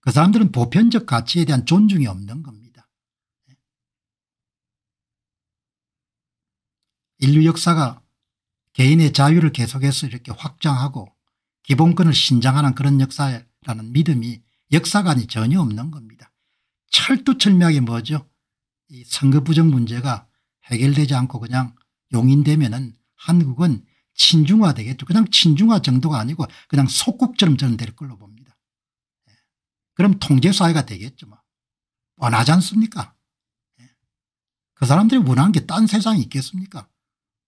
그 사람들은 보편적 가치에 대한 존중이 없는 겁니다. 인류 역사가 개인의 자유를 계속해서 이렇게 확장하고 기본권을 신장하는 그런 역사라는 믿음이 역사관이 전혀 없는 겁니다. 철두철미하게 뭐죠? 이 선거 부정 문제가 해결되지 않고 그냥 용인되면은 한국은 친중화 되겠죠. 그냥 친중화 정도가 아니고 그냥 속국처럼 저는 될 걸로 봅니다. 그럼 통제사회가 되겠죠. 뭐. 하지 않습니까? 예. 그 사람들이 원하는 게 딴 세상이 있겠습니까?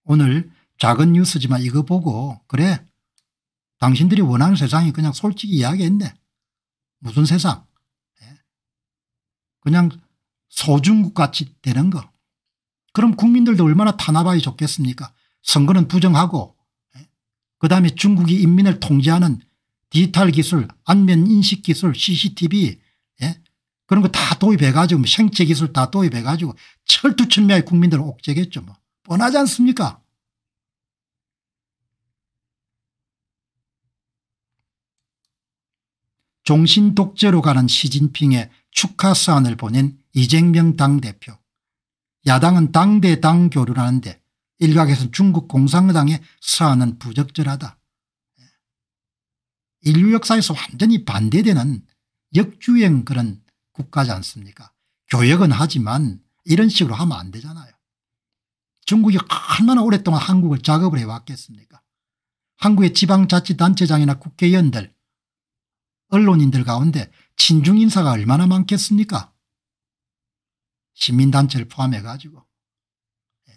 오늘 작은 뉴스지만 이거 보고 그래 당신들이 원하는 세상이 그냥 솔직히 이야기했네. 무슨 세상? 예. 그냥 소중국 같이 되는 거. 그럼 국민들도 얼마나 탄압하기 좋겠습니까? 선거는 부정하고 예. 그다음에 중국이 인민을 통제하는 디지털 기술 안면 인식 기술 cctv 예? 그런 거 다 도입해가지고 생체 기술 다 도입해가지고 철두철미하게 국민들을 옥죄겠죠 뭐. 뻔하지 않습니까 종신 독재로 가는 시진핑의 축하 사안을 보낸 이재명 당대표. 야당은 당대 당교류라는데 일각에서는 중국 공산당의 사안은 부적절하다. 인류 역사에서 완전히 반대되는 역주행 그런 국가지 않습니까 교역은 하지만 이런 식으로 하면 안 되잖아요. 중국이 얼마나 오랫동안 한국을 작업을 해왔겠습니까 한국의 지방자치단체장이나 국회의원들 언론인들 가운데 친중 인사가 얼마나 많겠습니까 시민단체를 포함해 가지고 예.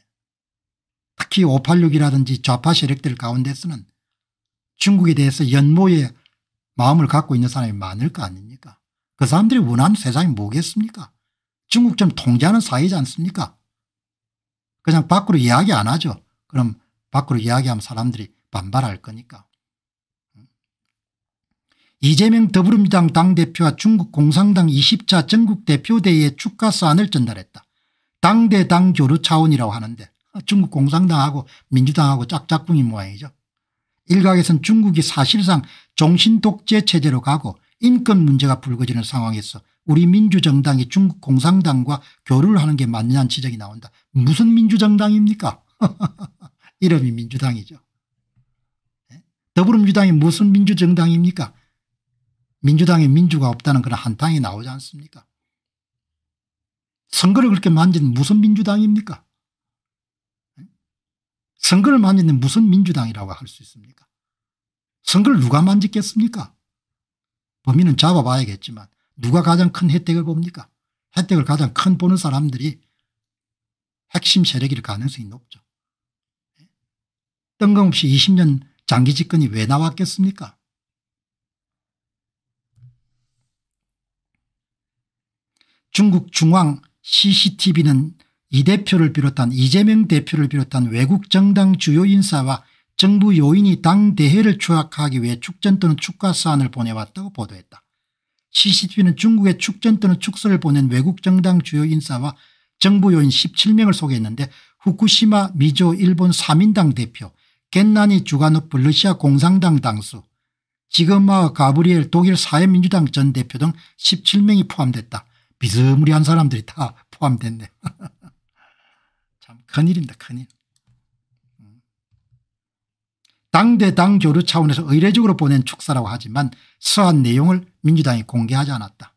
특히 586이라든지 좌파 세력들 가운데서는 중국에 대해서 연모의 마음을 갖고 있는 사람이 많을 거 아닙니까 그 사람들이 원하는 세상이 뭐겠습니까 중국처럼 통제하는 사회지 않습니까 그냥 밖으로 이야기 안 하죠 그럼 밖으로 이야기하면 사람들이 반발할 거니까 이재명 더불어민주당 당대표와 중국 공산당 20차 전국대표대회 축하 사안을 전달했다. 당대당 교류 차원이라고 하는데 중국 공산당하고 민주당하고 짝짝꿍인 모양이죠. 일각에선 중국이 사실상 종신독재 체제로 가고 인권 문제가 불거지는 상황에서 우리 민주정당이 중국 공산당과 교류를 하는 게맞냐는 지적이 나온다. 무슨 민주정당입니까? 이름이 민주당이죠. 예? 더불어민주당이 무슨 민주정당입니까? 민주당에 민주가 없다는 그런 한탕이 나오지 않습니까? 선거를 그렇게 만지는 무슨 민주당입니까? 선거를 만지는 무슨 민주당이라고 할 수 있습니까? 선거를 누가 만지겠습니까? 범인은 잡아봐야겠지만 누가 가장 큰 혜택을 봅니까? 혜택을 가장 큰 보는 사람들이 핵심 세력일 가능성이 높죠. 뜬금없이 20년 장기 집권이 왜 나왔겠습니까? 중국 중앙 CCTV는 이 대표를 비롯한 이재명 대표를 비롯한 외국 정당 주요 인사와 정부 요인이 당 대회를 추락하기 위해 축전 또는 축가 사안을 보내왔다고 보도했다. CCTV는 중국에 축전 또는 축소를 보낸 외국 정당 주요 인사와 정부 요인 17명을 소개했는데 후쿠시마 미조 일본 3인당 대표 겐나니 주간업 러시아 공산당 당수 지금마와 가브리엘 독일 사회민주당 전 대표 등 17명이 포함됐다. 비스무리한 사람들이 다 포함됐네. 큰일입니다. 큰일. 당대당 음. 교류 차원에서 의례적으로 보낸 축사라고 하지만 서한 내용을 민주당이 공개하지 않았다.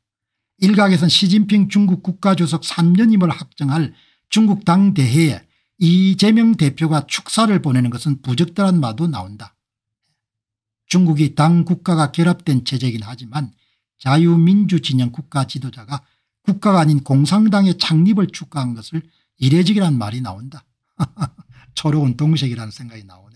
일각에선 시진핑 중국 국가주석 3년임을 확정할 중국 당대회에 이재명 대표가 축사를 보내는 것은 부적절한 마도 나온다. 중국이 당 국가가 결합된 체제이긴 하지만 자유민주진영 국가 지도자가 국가가 아닌 공산당의 창립을 축하한 것을 이례적이라는 말이 나온다. 초록은 동색이라는 생각이 나온다.